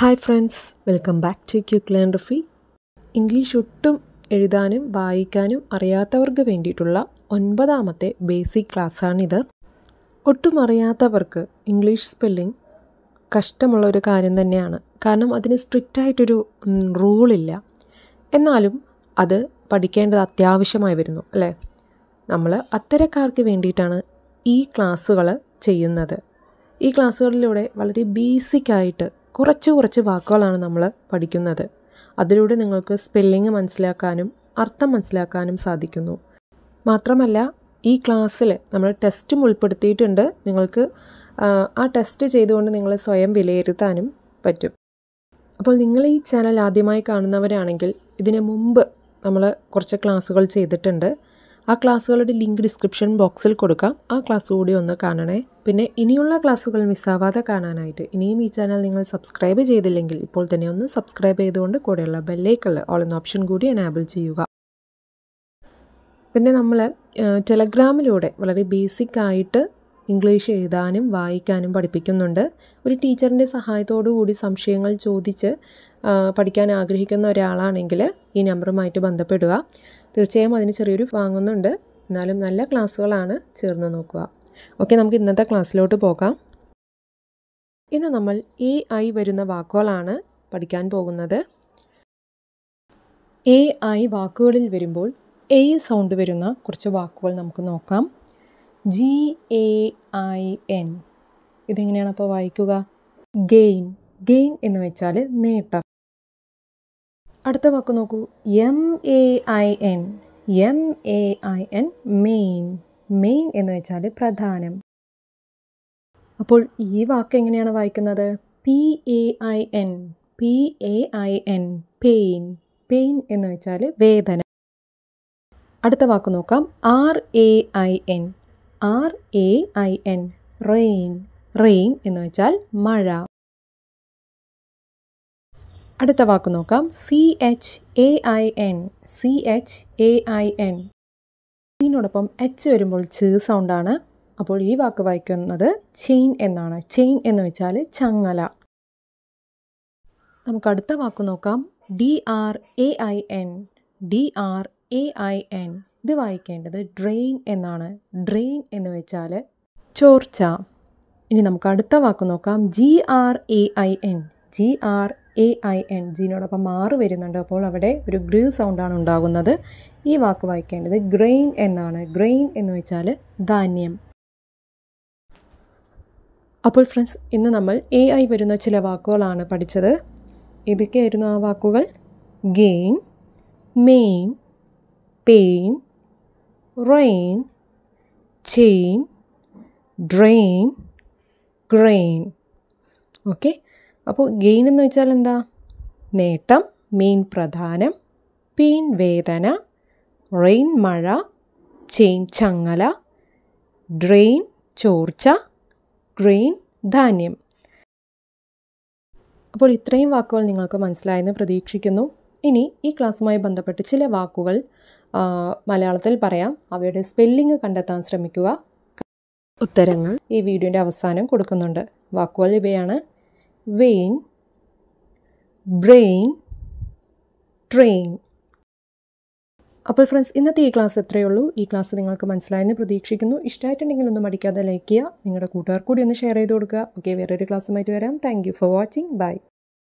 hi friends welcome back to quick learn Rafi English ഒട്ടും എഴുതാനും വായിക്കാനും അറിയാത്തവർക്ക് വേണ്ടിയിട്ടുള്ള ഒൻപതാമത്തെ ബേസിക് ക്ലാസ്സാണിത് ഒട്ടും അറിയാത്തവർക്ക് ഇംഗ്ലീഷ് സ്പെല്ലിംഗ് കഷ്ടമുള്ള ഒരു കാര്യം തന്നെയാണ് കാരണം അതിന് സ്ട്രിക്റ്റ് ആയിട്ടൊരു റൂളില്ല എന്നാലും അത് പഠിക്കേണ്ടത് അത്യാവശ്യമായി വരുന്നു അല്ലേ നമ്മൾ അത്തരക്കാർക്ക് വേണ്ടിയിട്ടാണ് ഈ ക്ലാസ്സുകൾ ചെയ്യുന്നത് ഈ ക്ലാസ്സുകളിലൂടെ വളരെ ബേസിക്കായിട്ട് കുറച്ച് കുറച്ച് വാക്കുകളാണ് നമ്മൾ പഠിക്കുന്നത് അതിലൂടെ നിങ്ങൾക്ക് സ്പെല്ലിംഗ് മനസ്സിലാക്കാനും അർത്ഥം മനസ്സിലാക്കാനും സാധിക്കുന്നു മാത്രമല്ല ഈ ക്ലാസ്സിൽ നമ്മൾ ടെസ്റ്റും ഉൾപ്പെടുത്തിയിട്ടുണ്ട് നിങ്ങൾക്ക് ആ ടെസ്റ്റ് ചെയ്തുകൊണ്ട് നിങ്ങൾ സ്വയം വിലയിരുത്താനും പറ്റും അപ്പോൾ നിങ്ങൾ ഈ ചാനൽ ആദ്യമായി കാണുന്നവരാണെങ്കിൽ ഇതിന് മുമ്പ് നമ്മൾ കുറച്ച് ക്ലാസ്സുകൾ ചെയ്തിട്ടുണ്ട് ആ ക്ലാസ്സുകളുടെ ലിങ്ക് ഡിസ്ക്രിപ്ഷൻ ബോക്സിൽ കൊടുക്കാം ആ ക്ലാസ് കൂടി ഒന്ന് കാണണേ പിന്നെ ഇനിയുള്ള ക്ലാസ്സുകൾ മിസ്സാവാതെ കാണാനായിട്ട് ഇനിയും ഈ ചാനൽ നിങ്ങൾ സബ്സ്ക്രൈബ് ചെയ്തില്ലെങ്കിൽ ഇപ്പോൾ തന്നെ ഒന്ന് സബ്സ്ക്രൈബ് ചെയ്തുകൊണ്ട് കൂടെയുള്ള ബെല്ലേക്കുള്ള ഓൾ എന്ന ഓപ്ഷൻ കൂടി എനാബിൾ ചെയ്യുക പിന്നെ നമ്മൾ ടെലഗ്രാമിലൂടെ വളരെ ബേസിക് ആയിട്ട് ഇംഗ്ലീഷ് എഴുതാനും വായിക്കാനും പഠിപ്പിക്കുന്നുണ്ട് ഒരു ടീച്ചറിൻ്റെ സഹായത്തോടു കൂടി സംശയങ്ങൾ ചോദിച്ച് പഠിക്കാൻ ആഗ്രഹിക്കുന്ന ഒരാളാണെങ്കിൽ ഈ നമ്പറുമായിട്ട് ബന്ധപ്പെടുക തീർച്ചയായും അതിന് ചെറിയൊരു വാങ്ങുന്നുണ്ട് എന്നാലും നല്ല ക്ലാസ്സുകളാണ് ചേർന്ന് നോക്കുക ഓക്കെ നമുക്ക് ഇന്നത്തെ ക്ലാസ്സിലോട്ട് പോകാം ഇന്ന് നമ്മൾ എ ഐ വരുന്ന വാക്കുകളാണ് പഠിക്കാൻ പോകുന്നത് എ ഐ വാക്കുകളിൽ വരുമ്പോൾ എ സൗണ്ട് വരുന്ന കുറച്ച് വാക്കുകൾ നമുക്ക് നോക്കാം ജി എ ഐ എൻ ഇതെങ്ങനെയാണ് അപ്പോൾ വായിക്കുക ഗെയിൻ ഗെയിൻ എന്ന് വെച്ചാൽ നേട്ടം അടുത്ത വാക്ക് നോക്കൂ M A I N M A I N main main എന്ന് വെച്ചാൽ പ്രധാനം അപ്പോൾ ഈ വാക്ക് എങ്ങനെയാണ് വായിക്കുന്നത് P A I N P A I N pain pain എന്ന് വെച്ചാൽ വേദന അടുത്ത വാക്ക് നോക്കാം R A I N R A I N rain rain എന്ന് വെച്ചാൽ മഴ അടുത്ത വാക്ക് നോക്കാം C H A I N C H A I N ഇതിനോടൊപ്പം എച്ച് വരുമ്പോൾ ച് സൗണ്ടാണ് അപ്പോൾ ഈ വാക്ക് വായിക്കുന്നത് ചെയിൻ എന്നാണ് ചെയിൻ എന്ന് വെച്ചാൽ ചങ്ങല നമുക്ക് അടുത്ത വാക്ക് നോക്കാം D R A I N D R A I N ഇത് വായിക്കേണ്ടത് ഡ്രെയിൻ എന്നാണ് ഡ്രെയിൻ എന്ന് വെച്ചാൽ ചോർച്ച ഇനി നമുക്ക് അടുത്ത വാക്ക് നോക്കാം G R A I N G R A I N ജീനോടൊപ്പം മാറി വരുന്നുണ്ട് അപ്പോൾ അവിടെ ഒരു ഗ്രീ സൗണ്ടാണ് ഉണ്ടാകുന്നത് ഈ വാക്ക് വായിക്കേണ്ടത് ഗ്രെയിൻ എന്നാണ് ഗ്രെയിൻ എന്ന് വെച്ചാൽ ധാന്യം അപ്പോൾ ഫ്രണ്ട്സ് ഇന്ന് നമ്മൾ എ ഐ വരുന്ന ചില വാക്കുകളാണ് പഠിച്ചത് ഏതൊക്കെയായിരുന്നു ആ വാക്കുകൾ gain main pain rain chain drain grain okay അപ്പോൾ ഗെയിൻ എന്ന് വെച്ചാൽ എന്താ നേട്ടം മെയിൻ പ്രധാനം പെയിൻ വേദന റെയിൻ മഴ ചെയിൻ ചങ്ങല ഡ്രെയിൻ ചോർച്ച ഗ്രെയിൻ ധാന്യം അപ്പോൾ ഇത്രയും വാക്കുകൾ നിങ്ങൾക്ക് മനസ്സിലായെന്ന് പ്രതീക്ഷിക്കുന്നു ഇനി ഈ ക്ലാസ്സുമായി ബന്ധപ്പെട്ട് ചില വാക്കുകൾ മലയാളത്തിൽ പറയാം അവയുടെ സ്പെല്ലിംഗ് കണ്ടെത്താൻ ശ്രമിക്കുക ഉത്തരങ്ങൾ ഈ വീഡിയോൻ്റെ അവസാനം കൊടുക്കുന്നുണ്ട് വാക്കുകൾ ഇവയാണ് vein, ബ്രെയിൻ ട്രെയിൻ അപ്പോൾ ഫ്രണ്ട്സ് ഇന്നത്തെ ഈ ക്ലാസ് എത്രയേ ഉള്ളൂ ഈ ക്ലാസ് നിങ്ങൾക്ക് മനസ്സിലായെന്ന് പ്രതീക്ഷിക്കുന്നു ഇഷ്ടമായിട്ടുണ്ടെങ്കിൽ ഒന്ന് മടിക്കാതെ ലൈക്ക് ചെയ്യുക നിങ്ങളുടെ കൂട്ടുകാർ കൂടി ഒന്ന് ഷെയർ ചെയ്ത് കൊടുക്കുക ഓക്കെ വേറൊരു ക്ലാസ്സുമായിട്ട് വരാം thank you for watching by